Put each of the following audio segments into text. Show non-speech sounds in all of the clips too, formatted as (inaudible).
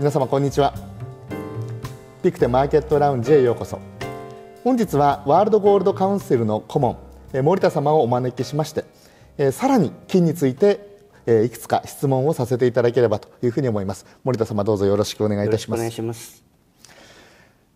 皆様こんにちはピクテマーケットラウンジへようこそ本日はワールドゴールドカウンセルの顧問森田様をお招きしましてさらに金についていくつか質問をさせていただければというふうに思います森田様どうぞよろしくお願いいたしますお願いします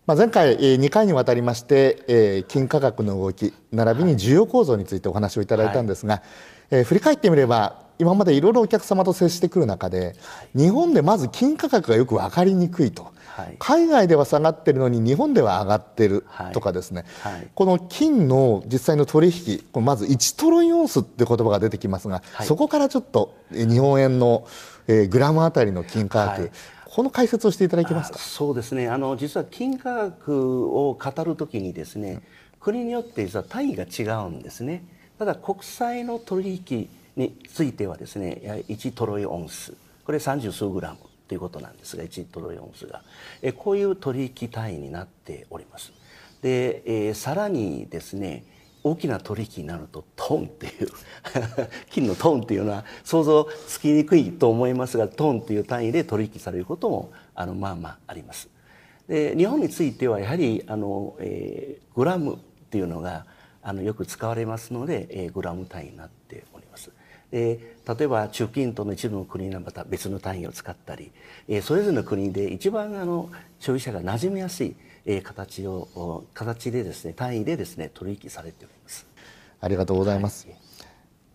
まあ、前回2回にわたりまして金価格の動き並びに需要構造についてお話をいただいたんですが、はい、振り返ってみれば今までいろいろお客様と接してくる中で、日本でまず金価格がよく分かりにくいと、はい、海外では下がってるのに日本では上がってるとかですね、はいはい、この金の実際の取引まず1トロイオンスっていう言葉が出てきますが、そこからちょっと日本円の、えグラムあたりの金価格、この解説をしていただけますかそうですねあの実は金価格を語るときにですね、国によって実は単位が違うんですねただ国債の取引についてはですね1トロイオンスこれ三十数グラムということなんですが1トロイオンスがえこういう取引単位になっております。で、えー、さらにですね大きな取引になるとトンっていう (laughs) 金のトンっていうのは想像つきにくいと思いますがトンっていう単位で取引されることもあのまあまああります。で日本についてはやはりあの、えー、グラムっていうのがあのよく使われますので、えー、グラム単位になってで例えば中近東の一部の国はまた別の単位を使ったり、えー、それぞれの国で一番あの消費者が馴染みやすい、えー、形を形でですね単位でですね取引されております。ありがとうございます。はい、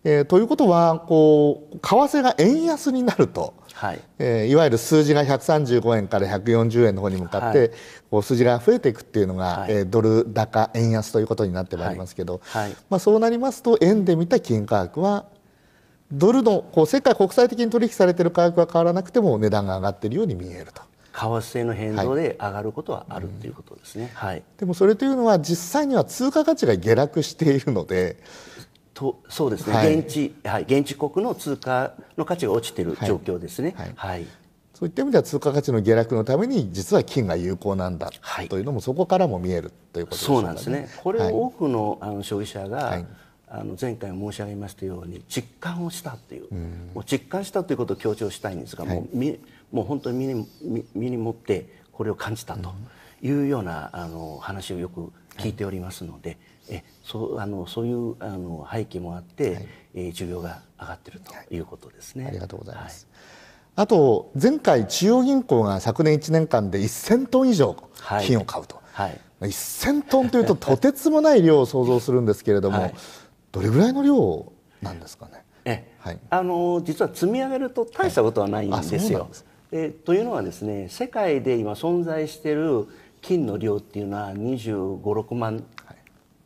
えー、ということはこう為替が円安になると、はいえー、いわゆる数字が135円から140円の方に向かって、はい、こう数字が増えていくっていうのが、はい、えー、ドル高円安ということになってまいりますけど、はい、はい、まあ、そうなりますと円で見た金価格はドルのこう世界国際的に取引されている価格が変わらなくても値段が上がっているように見えると。為替の変動で上がることはあると、い、うことですね、はい、でもそれというのは実際には通貨価値が下落しているのでとそうですね、はい、現地、はい、現地国の通貨の価値が落ちている状況ですね。はいそういった意味では通貨価値の下落のために実は金が有効なんだというのもそこからも見えるということですね。そうなんですね。これを多くの、あの消費者が、あの前回申し上げましたように実感をしたというう、もう実感したということを強調したいんですが、はい、もうみもう本当に身に身に持ってこれを感じたというような、あの話をよく聞いておりますので、はい、えそうあのそういうあの背景もあって、はい、えー、需要が上がっているということですね。ありがとうございます。あと前回中央銀行が昨年1年間で1000トン以上金を買うと、はい、1000トンというととてつもない量を想像するんですけれども、どれぐらいの量なんですかね。えはい、あの実は積み上げると大したことはないんですよ。はい、すえというのはですね世界で今存在している金の量っていうのは25、6万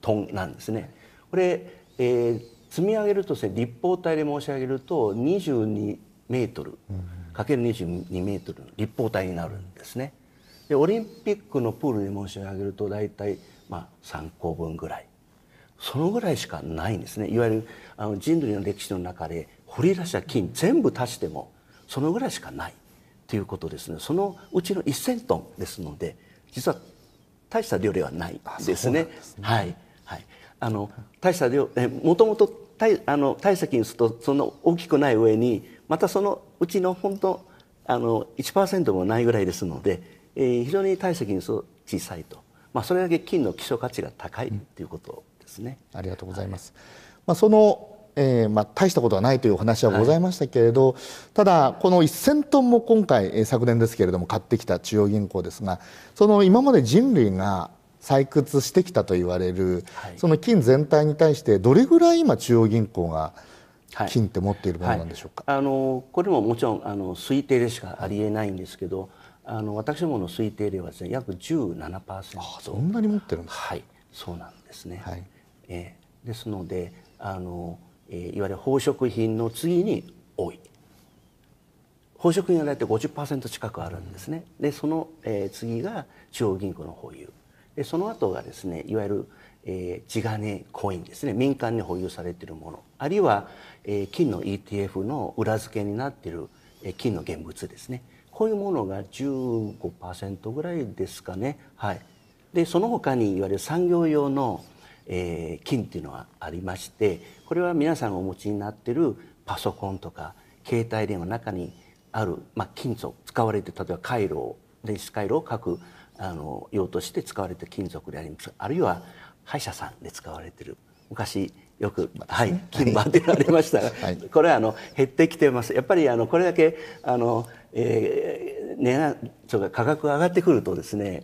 トンなんですね。これ、えー、積み上げるとですね立方体で申し上げると22メートルかける22メートルの立方体になるんですね。でオリンピックのプールで申し上げると大体まあ3個分ぐらい。そのぐらいしかないんですねいわゆるあの人類の歴史の中で掘り出した金全部足してもそのぐらいしかないということですねそのうちの1,000トンですので実は大した量ではないですね。はい、はい、あの大した量えもともと体あの大積にするとその大きくない上にまたそのうちの本当あの1%もないぐらいですので、えー、非常に体積にすると小さいと、まあ、それだけ金の希少価値が高いということ、うんですね。ありがとうございます。はい、まあ、そのえーまあ、大したことはないというお話はございましたけれど、はい、ただ、この1000トンも今回、えー、昨年ですけれども買ってきた中央銀行ですがその今まで人類が採掘してきたと言われる、はい、その金全体に対してどれぐらい今、中央銀行が金って持っているものなんでしょうか、はい、あのこれももちろんあの推定でしかありえないんですけど、あの私どもの推定ではです、ね、約17%あそんなに持ってるんですはいそうなんですね。はいえー、ですのであの、えー、いわゆる宝飾品の次に多い宝飾品が大体50%近くあるんですねでその、えー、次が中央銀行の保有でその後がですねいわゆる、えー、地金コインですね民間に保有されているものあるいは、えー、金の ETF の裏付けになっている、えー、金の現物ですねこういうものが15%ぐらいですかねはいでその他にいわゆる産業用のえー、金っていうのはありましてこれは皆さんお持ちになってるパソコンとか携帯電話の中にある、まあ、金属使われて例えば回路電子回路を書くあの用として使われて金属でありますあるいは歯医者さんで使われてる昔よく、はい、金板でてれましたが、はい、これはあの減ってきてますやっぱりあのこれだけあの、えー、値段と価格が上がってくるとですね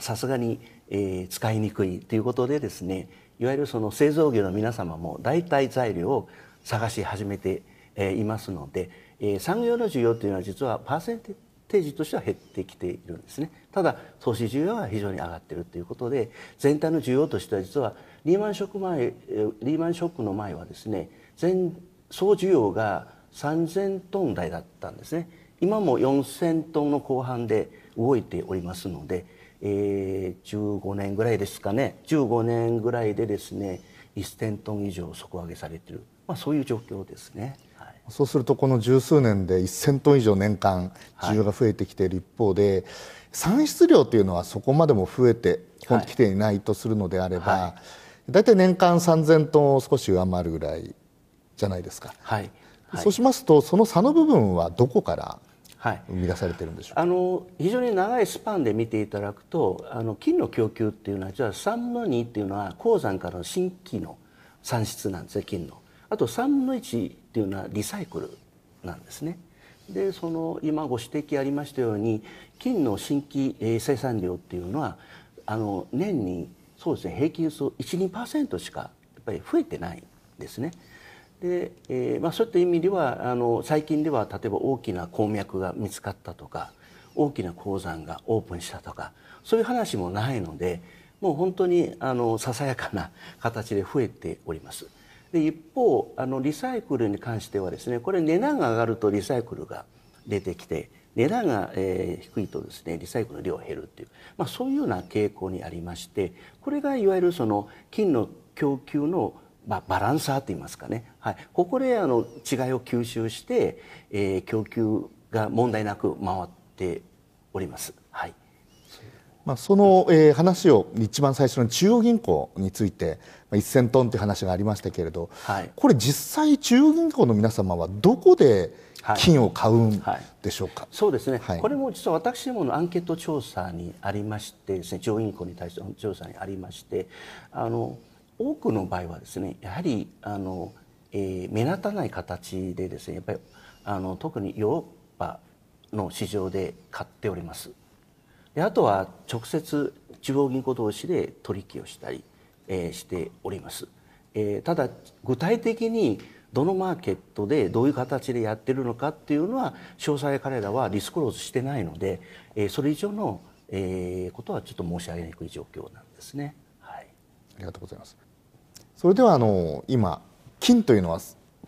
さすがにえー、使いにくいということでですねいわゆるその製造業の皆様も代替材料を探し始めて、えー、いますので、えー、産業の需要というのは実はパーセンテージとしては減ってきているんですねただ投資需要は非常に上がっているということで全体の需要としては実はリーマンショック前リーマンショックの前はですね全総需要が3000トン台だったんですね今も4000トンの後半で動いておりますのでえー、15年ぐらいですかね15年ぐらいでですね1000トン以上底上げされてる、まあ、そういう状況ですね。はい、そうするとこの十数年で1000トン以上年間需要が増えてきている一方で、はい、産出量というのはそこまでも増えてきていないとするのであれば、はい、大体年間3000トンを少し上回るぐらいじゃないですか。はい、そうしますとその差の部分はどこから生み出されてるんでしょうか、はい、あの非常に長いスパンで見ていただくとあの金の供給っていうのはじゃあ3分の2っていうのは鉱山からの新規の産出なんですね金の。あと3分の1っていうのはリサイクルなんですね。でその今ご指摘ありましたように金の新規生産量っていうのはあの年にそうですね平均数12%しかやっぱり増えてないですね。でえーまあ、そういった意味ではあの最近では例えば大きな鉱脈が見つかったとか大きな鉱山がオープンしたとかそういう話もないのでもう本当にあのささやかな形で増えております。で一方あのリサイクルに関してはですねこれ値段が上がるとリサイクルが出てきて値段が、えー、低いとですねリサイクルの量が減るっていう、まあ、そういうような傾向にありましてこれがいわゆるその金の供給のまあ、バランサーといいますかね、はい、ここであの違いを吸収して、えー、供給が問題なく回っております。はいまあ、その、えー、話を一番最初の中央銀行について、まあ、1000トンという話がありましたけれど、はい、これ実際中央銀行の皆様はどこで金を買うんでしょうか、はいはい、そうですね、はい、これも実は私どものアンケート調査にありましてです、ね、中央銀行に対しての調査にありましてあの多くの場合はですねやはりあの、えー、目立たない形でですねやっぱりあの特にヨーロッパの市場で買っております。であとは直接中央銀行同士で取引をしたり、えー、しております。えー、ただ具体的にどのマーケットでどういう形でやってるのかっていうのは詳細彼らはディスクローズしてないので、えー、それ以上の、えー、ことはちょっと申し上げにくい状況なんですね。はい、ありがとうございます。それではあの今金というのは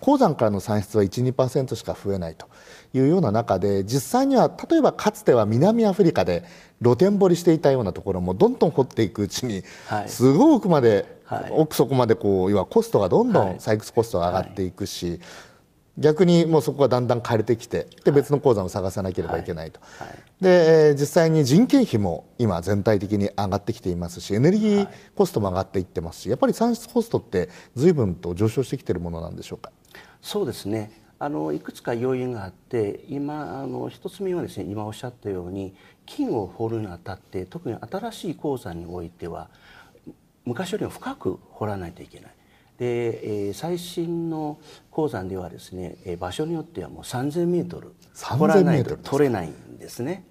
鉱山からの産出は12%しか増えないというような中で実際には例えばかつては南アフリカで露天掘りしていたようなところもどんどん掘っていくうちにすごい奥まで、奥底までこう要はコストがどんどん採掘コストが上がっていくし、逆にもうそこがだんだん枯れてきてで別の鉱山を探さなければいけないと、はいはい、で、えー、実際に人件費も今全体的に上がってきていますしエネルギーコストも上がっていってますしやっぱり産出コストって随分と上昇してきてるものなんでしょうかそうですねあのいくつか要因があって今あの一つ目はですね今おっしゃったように金を掘るにあたって特に新しい鉱山においては昔よりも深く掘らないといけない。で、えー、最新の鉱山ではですね、えー、場所によってはもう3,000メートル掘らないと取れないんですね。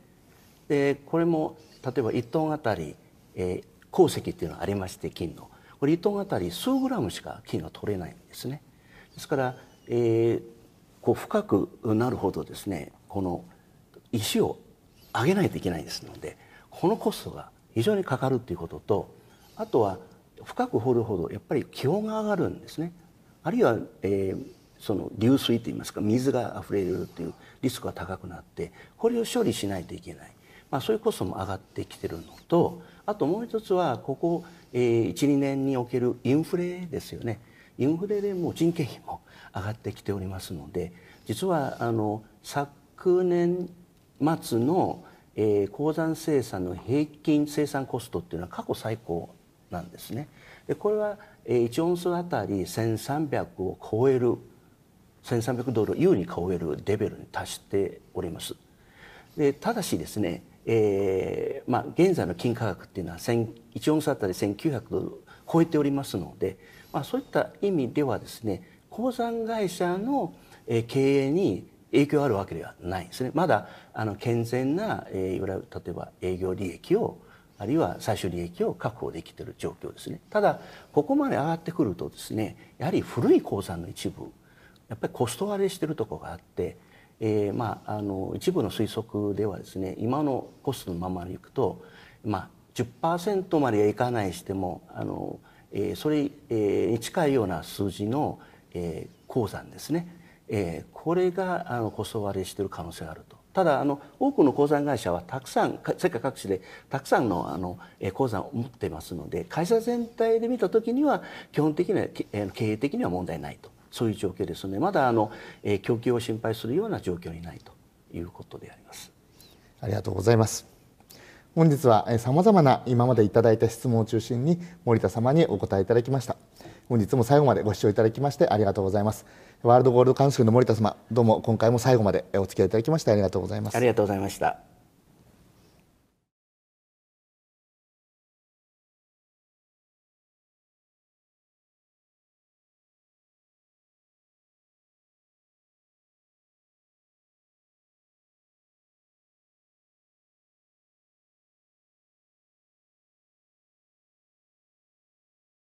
でこれも例えば1トンあたり、えー、鉱石っていうのがありまして金のこれ1トンあたり数グラムしか金が取れないんですね。ですから、えー、こう深くなるほどですねこの石を上げないといけないですのでこのコストが非常にかかるっていうこととあとは深く掘るほどやっぱり気温が上がるんですねあるいは、えー、その流水といいますか水があふれるというリスクが高くなってこれを処理しないといけない、まあ、そういうコストも上がってきてるのとあともう一つはここ、えー、12年におけるインフレですよねインフレでも人件費も上がってきておりますので実はあの昨年末の、えー、鉱山生産の平均生産コストっていうのは過去最高なんですね。でこれは1オンスあたり1300を超える1300ドルを優に超えるレベルに達しております。でただしですね、えーまあ、現在の金価格っていうのは1オンスあたり1900ドル超えておりますので、まあ、そういった意味ではですね鉱山会社の経営に影響あるわけではないですねまだあの健全な、えー、いわゆる例えば営業利益をあるいは最初利益を確保できている状況ですねただここまで上がってくるとですねやはり古い鉱山の一部やっぱりコスト割れしてるとこがあって、えー、まあ、あの一部の推測ではですね今のコストのままでいくと、まあ、10%まではいかないしてもあの、えー、それ、えに近いような数字の、えー、鉱山ですね、えー、これがあのコスト割れしてる可能性があると。ただあの多くの鉱山会社はたくさん世界各地でたくさんのあの鉱山を持ってますので会社全体で見た時には基本的には経営的には問題ないとそういう状況ですのでまだあの供給を心配するような状況にないということであります。ありがとうございます。本日はさまざまな今までいただいた質問を中心に森田様にお答えいただきました。本日も最後までご視聴いただきましてありがとうございます。ワールドゴールド関数の森田様どうも今回も最後までお付き合いいただきましてありがとうございますありがとうございました